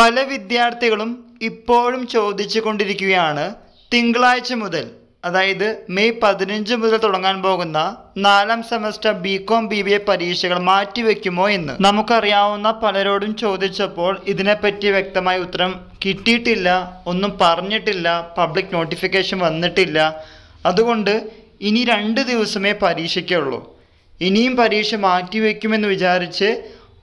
പല വിദ്യാർത്ഥികളും ഇപ്പോഴും ചോദിച്ചു കൊണ്ടിരിക്കുകയാണ് തിങ്കളാഴ്ച മുതൽ അതായത് മെയ് പതിനഞ്ച് മുതൽ തുടങ്ങാൻ പോകുന്ന നാലാം semester B com B B A പരീക്ഷകൾ മാറ്റിവെക്കുമോ എന്ന് നമുക്കറിയാവുന്ന പലരോടും ചോദിച്ചപ്പോൾ ഇതിനെപ്പറ്റി വ്യക്തമായ ഉത്തരം കിട്ടിയിട്ടില്ല ഒന്നും പറഞ്ഞിട്ടില്ല പബ്ലിക് നോട്ടിഫിക്കേഷൻ വന്നിട്ടില്ല അതുകൊണ്ട് ഇനി രണ്ട് ദിവസമേ പരീക്ഷയ്ക്കുള്ളൂ ഇനിയും പരീക്ഷ മാറ്റിവെക്കുമെന്ന് വിചാരിച്ച്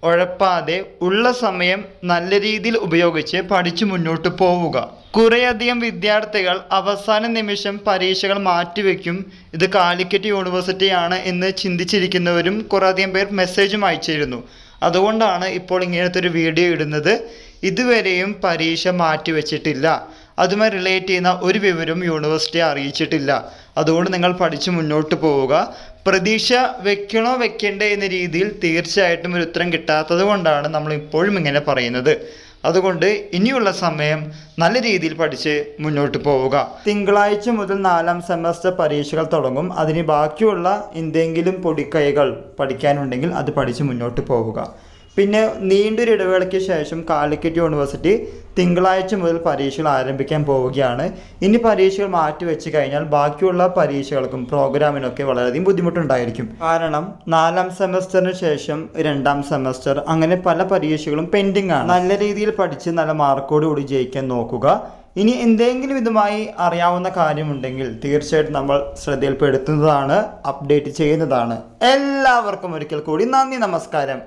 ഉഴപ്പാതെ ഉള്ള സമയം നല്ല രീതിയിൽ ഉപയോഗിച്ച് പഠിച്ചു മുന്നോട്ട് പോവുക കുറേയധികം വിദ്യാർത്ഥികൾ അവസാന നിമിഷം പരീക്ഷകൾ മാറ്റിവെക്കും ഇത് കാലിക്കറ്റ് യൂണിവേഴ്സിറ്റിയാണ് എന്ന് ചിന്തിച്ചിരിക്കുന്നവരും കുറേയധികം പേർ മെസ്സേജും അയച്ചിരുന്നു അതുകൊണ്ടാണ് ഇപ്പോൾ ഇങ്ങനത്തെ ഒരു വീഡിയോ ഇടുന്നത് ഇതുവരെയും പരീക്ഷ മാറ്റിവെച്ചിട്ടില്ല അതുമായി റിലേറ്റ് ചെയ്യുന്ന ഒരു വിവരവും യൂണിവേഴ്സിറ്റി അറിയിച്ചിട്ടില്ല അതുകൊണ്ട് നിങ്ങൾ പഠിച്ച് മുന്നോട്ട് പോവുക പ്രതീക്ഷ വെക്കണോ വെക്കണ്ടേ എന്ന രീതിയിൽ തീർച്ചയായിട്ടും ഒരു ഉത്തരം കിട്ടാത്തത് കൊണ്ടാണ് നമ്മൾ ഇപ്പോഴും ഇങ്ങനെ പറയുന്നത് അതുകൊണ്ട് ഇനിയുള്ള സമയം നല്ല രീതിയിൽ പഠിച്ച് മുന്നോട്ട് പോവുക തിങ്കളാഴ്ച മുതൽ നാലാം സെമസ്റ്റർ പരീക്ഷകൾ തുടങ്ങും അതിന് ബാക്കിയുള്ള എന്തെങ്കിലും പൊടിക്കൈകൾ പഠിക്കാനുണ്ടെങ്കിൽ അത് പഠിച്ച് മുന്നോട്ട് പോവുക പിന്നെ നീണ്ടൊരു ഇടവേളയ്ക്ക് ശേഷം കാലിക്കറ്റ് യൂണിവേഴ്സിറ്റി തിങ്കളാഴ്ച മുതൽ പരീക്ഷകൾ ആരംഭിക്കാൻ പോവുകയാണ് ഇനി പരീക്ഷകൾ മാറ്റിവെച്ച് കഴിഞ്ഞാൽ ബാക്കിയുള്ള പരീക്ഷകൾക്കും പ്രോഗ്രാമിനൊക്കെ വളരെയധികം ബുദ്ധിമുട്ടുണ്ടായിരിക്കും കാരണം നാലാം സെമസ്റ്ററിന് ശേഷം രണ്ടാം സെമസ്റ്റർ അങ്ങനെ പല പരീക്ഷകളും പെൻഡിംഗ് ആണ് നല്ല രീതിയിൽ പഠിച്ച് നല്ല മാർക്കോടുകൂടി ജയിക്കാൻ നോക്കുക ഇനി എന്തെങ്കിലും ഇതുമായി അറിയാവുന്ന കാര്യമുണ്ടെങ്കിൽ തീർച്ചയായിട്ടും നമ്മൾ ശ്രദ്ധയിൽപ്പെടുത്തുന്നതാണ് അപ്ഡേറ്റ് ചെയ്യുന്നതാണ് എല്ലാവർക്കും ഒരിക്കൽ കൂടി നന്ദി നമസ്കാരം